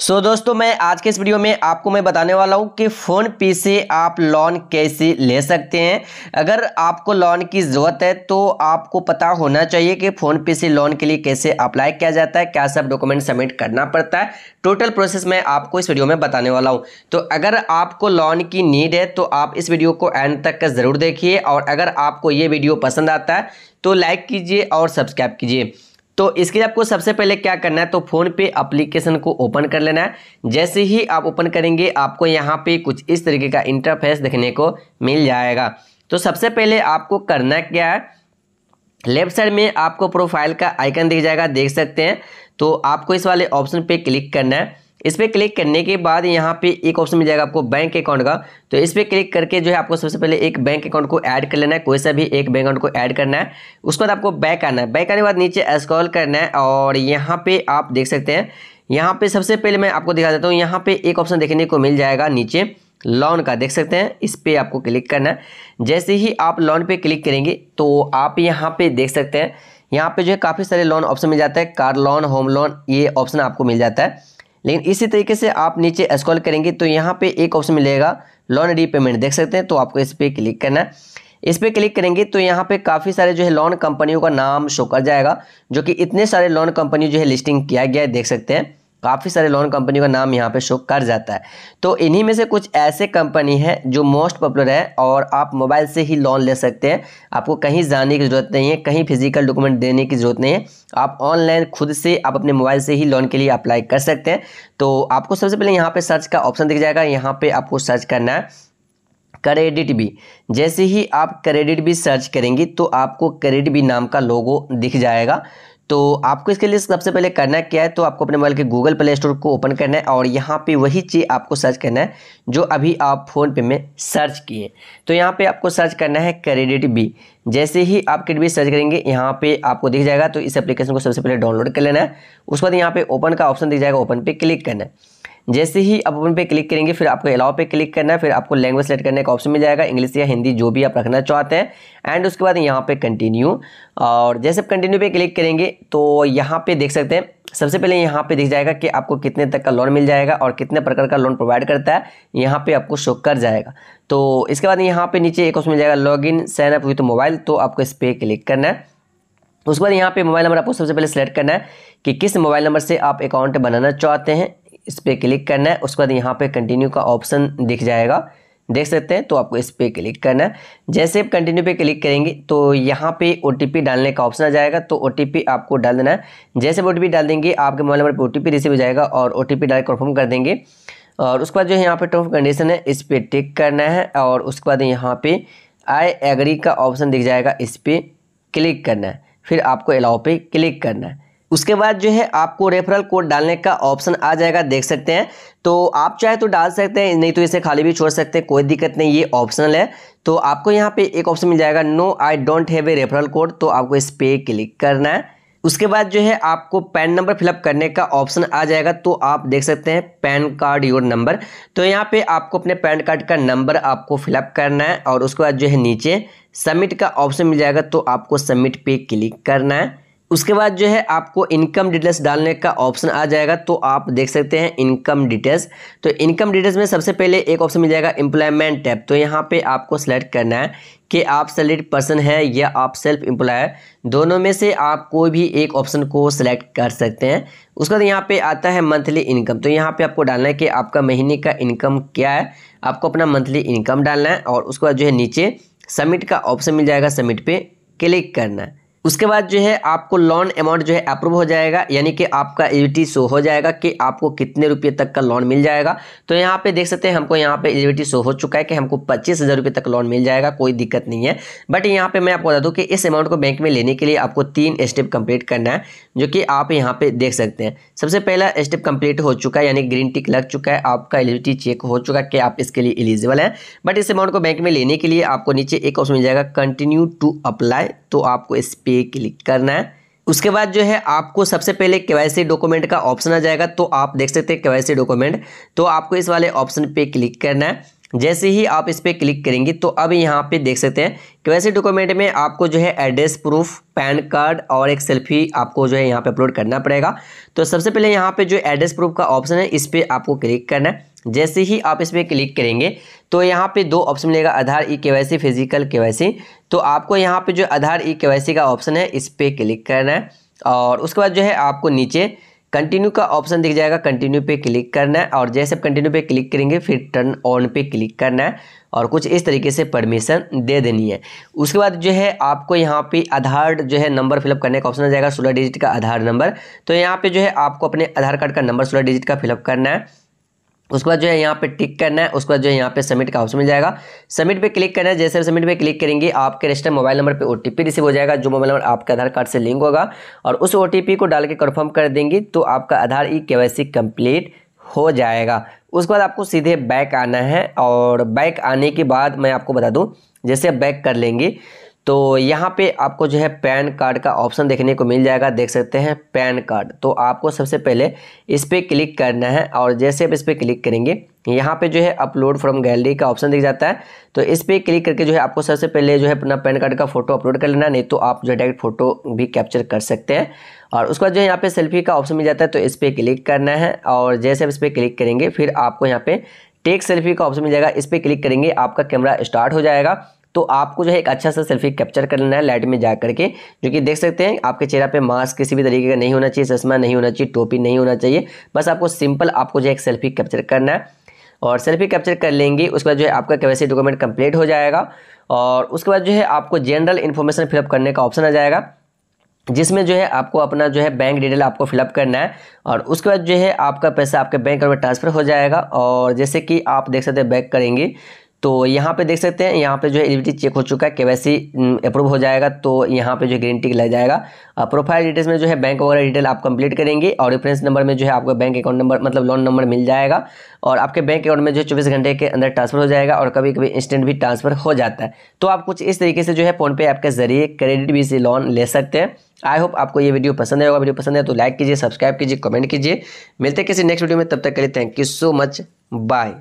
सो so, दोस्तों मैं आज के इस वीडियो में आपको मैं बताने वाला हूँ कि फ़ोन पे से आप लोन कैसे ले सकते हैं अगर आपको लोन की ज़रूरत है तो आपको पता होना चाहिए कि फ़ोन पे से लोन के लिए कैसे अप्लाई किया जाता है क्या सब डॉक्यूमेंट सबमिट करना पड़ता है टोटल प्रोसेस मैं आपको इस वीडियो में बताने वाला हूँ तो अगर आपको लोन की नीड है तो आप इस वीडियो को एंड तक ज़रूर देखिए और अगर आपको ये वीडियो पसंद आता है तो लाइक कीजिए और सब्सक्राइब कीजिए तो इसके लिए आपको सबसे पहले क्या करना है तो फ़ोन पे एप्लीकेशन को ओपन कर लेना है जैसे ही आप ओपन करेंगे आपको यहाँ पे कुछ इस तरीके का इंटरफेस देखने को मिल जाएगा तो सबसे पहले आपको करना क्या है लेफ्ट साइड में आपको प्रोफाइल का आइकन दिख जाएगा देख सकते हैं तो आपको इस वाले ऑप्शन पे क्लिक करना है इस पर क्लिक करने के बाद यहाँ पे एक ऑप्शन मिल जाएगा आपको बैंक अकाउंट का तो इस पर क्लिक करके जो है आपको सबसे पहले एक बैंक अकाउंट को ऐड कर लेना है कोई सा भी एक बैंक अकाउंट को ऐड करना है उसके बाद आपको बैक आना है बैक आने के बाद नीचे स्क्रॉल करना है और यहाँ पे आप देख सकते हैं यहाँ पे सबसे पहले मैं आपको दिखा देता हूँ यहाँ पे एक ऑप्शन देखने को मिल जाएगा नीचे लोन का देख सकते हैं इस पर आपको क्लिक करना है जैसे ही आप लोन पे क्लिक करेंगे तो आप यहाँ पे देख सकते हैं यहाँ पे जो है काफ़ी सारे लोन ऑप्शन मिल जाता है कार लोन होम लोन ये ऑप्शन आपको मिल जाता है लेकिन इसी तरीके से आप नीचे स्क्रॉल करेंगे तो यहाँ पे एक ऑप्शन मिलेगा लोन रीपेमेंट देख सकते हैं तो आपको इस पर क्लिक करना है इस पर क्लिक करेंगे तो यहाँ पे काफ़ी सारे जो है लोन कंपनियों का नाम शो कर जाएगा जो कि इतने सारे लोन कंपनी जो है लिस्टिंग किया गया है देख सकते हैं काफ़ी सारे लोन कंपनी का नाम यहाँ पे शो कर जाता है तो इन्हीं में से कुछ ऐसे कंपनी हैं जो मोस्ट पॉपुलर है और आप मोबाइल से ही लोन ले सकते हैं आपको कहीं जाने की ज़रूरत नहीं है कहीं फिजिकल डॉक्यूमेंट देने की ज़रूरत नहीं है आप ऑनलाइन खुद से आप अपने मोबाइल से ही लोन के लिए अप्लाई कर सकते हैं तो आपको सबसे पहले यहाँ पर सर्च का ऑप्शन दिख जाएगा यहाँ पर आपको सर्च करना है क्रेडिट भी जैसे ही आप क्रेडिट भी सर्च करेंगी तो आपको क्रेडिट भी नाम का लोगो दिख जाएगा तो आपको इसके लिए सबसे पहले करना क्या है तो आपको अपने मोबाइल के गूगल प्ले स्टोर को ओपन करना है और यहाँ पे वही चीज़ आपको सर्च करना है जो अभी आप फ़ोन पे में सर्च किए तो यहाँ पे आपको सर्च करना है क्रेडिट बी जैसे ही आप क्रेडिट बी सर्च करेंगे यहाँ पे आपको दिख जाएगा तो इस एप्लीकेशन को सबसे पहले डाउनलोड कर लेना है उसके बाद यहाँ पे ओपन का ऑप्शन दिख जाएगा ओपन पर क्लिक करना है जैसे ही आप ओपन पे क्लिक करेंगे फिर आपको अलाउ पे क्लिक करना है फिर आपको लैंग्वेज सेलेक्ट करने का ऑप्शन मिल जाएगा इंग्लिश या हिंदी जो भी आप रखना चाहते हैं एंड उसके बाद यहाँ पे कंटिन्यू और जैसे आप कंटिन्यू पे क्लिक करेंगे तो यहाँ पे देख सकते हैं सबसे पहले यहाँ पे दिख जाएगा कि आपको कितने तक का लोन मिल जाएगा और कितने प्रकार का लोन प्रोवाइड करता है यहाँ पे आपको शो कर जाएगा तो इसके बाद यहाँ पे नीचे एक ऑप्शन मिल जाएगा log in sign up with mobile तो आपको इस पर क्लिक करना है उसके बाद यहाँ पे मोबाइल नंबर आपको सबसे पहले सेलेक्ट करना है कि किस मोबाइल नंबर से आप अकाउंट बनाना चाहते हैं इस पर क्लिक करना है उसके बाद यहाँ पे कंटिन्यू का ऑप्शन दिख जाएगा देख सकते हैं तो आपको इस पर क्लिक करना है जैसे आप कंटिन्यू पे क्लिक करेंगे तो यहाँ पे ओ डालने का ऑप्शन आ जाएगा तो ओ आपको डाल देना है जैसे ओ डाल देंगे आपके मोबाइल नंबर पर ओ रिसीव हो जाएगा और ओ टी डाल कन्फर्म कर देंगे और उसके बाद जो है यहाँ पे टर्म कंडीशन है इस पर टिक करना है और उसके बाद यहाँ पे आई एग्री का ऑप्शन दिख जाएगा इस पर क्लिक करना है फिर आपको अलाउ पे क्लिक करना है उसके बाद जो है आपको रेफरल कोड डालने का ऑप्शन आ जाएगा देख सकते हैं तो आप चाहे तो डाल सकते हैं नहीं तो इसे खाली भी छोड़ सकते हैं कोई दिक्कत नहीं ये ऑप्शनल है तो आपको यहाँ पे एक ऑप्शन मिल जाएगा no I don't have a referral code तो आपको इस पे क्लिक करना है उसके बाद जो है आपको पैन नंबर फिलअप करने का ऑप्शन आ जाएगा तो आप देख सकते हैं पैन कार्ड योर नंबर तो यहाँ पे आपको अपने पैन कार्ड का नंबर आपको फिलअप करना है और उसके बाद जो है नीचे सबमिट का ऑप्शन मिल जाएगा तो आपको सबमिट पे क्लिक करना है उसके बाद जो है आपको इनकम डिटेल्स डालने का ऑप्शन आ जाएगा तो आप देख सकते हैं इनकम डिटेल्स तो इनकम डिटेल्स में सबसे पहले एक ऑप्शन मिल जाएगा एम्प्लॉयमेंट टैब तो यहाँ पे आपको सेलेक्ट करना है कि आप सैलरीड पर्सन है या आप सेल्फ एम्प्लॉय दोनों में से आप कोई भी एक ऑप्शन को सिलेक्ट कर सकते हैं उसके बाद यहाँ पे आता है मंथली इनकम तो यहाँ पे आपको डालना है कि आपका महीने का इनकम क्या है आपको अपना मंथली इनकम डालना है और उसके बाद जो है नीचे सबमिट का ऑप्शन मिल जाएगा सबमिट पर क्लिक करना है उसके बाद जो है आपको लोन अमाउंट जो है अप्रूव हो जाएगा यानी कि आपका एलिटी शो हो जाएगा कि आपको कितने रुपये तक का लोन मिल जाएगा तो यहाँ पे देख सकते हैं हमको यहाँ पे एलिटी शो हो चुका है कि हमको पच्चीस हज़ार रुपये तक लोन मिल जाएगा कोई दिक्कत नहीं है बट यहाँ पे मैं आपको बता दूँ कि इस अमाउंट को बैंक में लेने के लिए आपको तीन स्टेप कंप्लीट करना है जो कि आप यहाँ पर देख सकते हैं सबसे पहला स्टेप कम्प्लीट हो चुका है यानी ग्रीन टिक लग चुका है आपका एलिटी चेक हो चुका है कि आप इसके लिए एलिजिबल हैं बट इस अमाउंट को बैंक में लेने के लिए आपको नीचे एक ऑप्शन मिल जाएगा कंटिन्यू टू अप्लाई तो आपको इस पे क्लिक करना है उसके बाद जो है आपको सबसे पहले केवाईसी डॉक्यूमेंट का ऑप्शन आ जाएगा तो आप देख सकते हैं केवाईसी डॉक्यूमेंट तो आपको इस वाले ऑप्शन पे क्लिक करना है जैसे ही आप इस पर क्लिक करेंगे तो अब यहाँ पे देख सकते हैं कि वैसे डॉक्यूमेंट में आपको जो है एड्रेस प्रूफ पैन कार्ड और एक सेल्फी आपको जो है यहाँ पे अपलोड करना पड़ेगा तो सबसे पहले यहाँ पे जो एड्रेस प्रूफ का ऑप्शन है इस पर आपको क्लिक करना है जैसे ही आप इस पर क्लिक करेंगे तो यहाँ पे दो ऑप्शन मिलेगा आधार ई के फिजिकल के तो आपको यहाँ पर जो आधार ई के का ऑप्शन है इस पर क्लिक करना है और उसके बाद जो है आपको नीचे कंटिन्यू का ऑप्शन दिख जाएगा कंटिन्यू पे क्लिक करना है और जैसे आप कंटिन्यू पे क्लिक करेंगे फिर टर्न ऑन पे क्लिक करना है और कुछ इस तरीके से परमिशन दे देनी है उसके बाद जो है आपको यहाँ पे आधार जो है नंबर फिलअप करने का ऑप्शन आ जाएगा सोलह डिजिट का आधार नंबर तो यहाँ पे जो है आपको अपने आधार कार्ड का नंबर सोलह डिजिट का फिलअप करना है उसके बाद जो है यहाँ पे टिक करना है उसके बाद जो है यहाँ पे सबमिट का ऑप्शन मिल जाएगा सबमिट पे क्लिक करना है जैसे सबमिट पे क्लिक करेंगे आपके रजिस्टर मोबाइल नंबर पे ओटीपी रिसीव हो जाएगा जो मोबाइल नंबर आपके आधार कार्ड से लिंक होगा और उस ओटीपी को डाल के कन्फर्म कर देंगे तो आपका आधार ई के कम्प्लीट हो जाएगा उसके बाद आपको सीधे बैक आना है और बैक आने के बाद मैं आपको बता दूँ जैसे बैक कर लेंगे तो यहाँ पे आपको जो है पैन कार्ड का ऑप्शन देखने को मिल जाएगा देख सकते हैं पैन कार्ड तो आपको सबसे पहले इस पर क्लिक करना है और जैसे आप इस पर क्लिक करेंगे यहाँ पे जो है अपलोड फ्रॉम गैलरी का ऑप्शन दिख जाता है तो इस पर क्लिक करके जो है आपको सबसे पहले जो है अपना पैन कार्ड का फोटो अपलोड कर लेना नहीं तो आप जो है डायरेक्ट फोटो भी कैप्चर कर सकते हैं और उसके बाद जो है यहाँ पे सेल्फी का ऑप्शन मिल जाता है तो इस पर क्लिक करना है और जैसे आप इस पर क्लिक करेंगे फिर आपको यहाँ पे टेक सेल्फी का ऑप्शन मिल जाएगा इस पर क्लिक करेंगे आपका कैमरा स्टार्ट हो जाएगा तो आपको जो है एक अच्छा सा सेल्फी कैप्चर कर लेना है लाइट में जा करके जो कि देख सकते हैं आपके चेहरा पे मास्क किसी भी तरीके का नहीं होना चाहिए चश्मा नहीं होना चाहिए टोपी नहीं होना चाहिए बस आपको सिंपल आपको जो है एक सेल्फी कैप्चर करना है और सेल्फी कैप्चर कर लेंगे उसके बाद जो है आपका कैसे डॉक्यूमेंट कंप्लीट हो जाएगा और उसके बाद जो है आपको जनरल इन्फॉर्मेशन फिलअप करने का ऑप्शन आ जाएगा जिसमें जो है आपको अपना जो है बैंक डिटेल आपको फिलअप करना है और उसके बाद जो है आपका पैसा आपके बैंक अकाउंट में ट्रांसफ़र हो जाएगा और जैसे कि आप देख सकते हैं बैक करेंगे तो यहाँ पे देख सकते हैं यहाँ पे जो है एलिजिबिलिटी चेक हो चुका है वैसी अप्रूव हम्म, हो जाएगा तो यहाँ पे जो है ग्रीन टिक लग जाएगा प्रोफाइल डिटेल्स में जो है बैंक वगैरह डिटेल आप कंप्लीट करेंगे और रेफरेंस नंबर में जो है आपको बैंक अकाउंट नंबर मतलब लोन नंबर मिल जाएगा और आपके बैंक अकाउंट में जो है चौबीस घंटे के अंदर ट्रांसफर हो जाएगा और कभी कभी इंस्टेंट भी ट्रांसफर हो जाता है तो आप कुछ इस तरीके से जो है फ़ोनपे ऐप के जरिए क्रेडिट भी से लोन ले सकते हैं आई होप आपको ये वीडियो पसंद आएगा वीडियो पसंद है तो लाइक कीजिए सब्सक्राइब कीजिए कमेंट कीजिए मिलते किसी नेक्स्ट वीडियो में तब तक के लिए thank you so much bye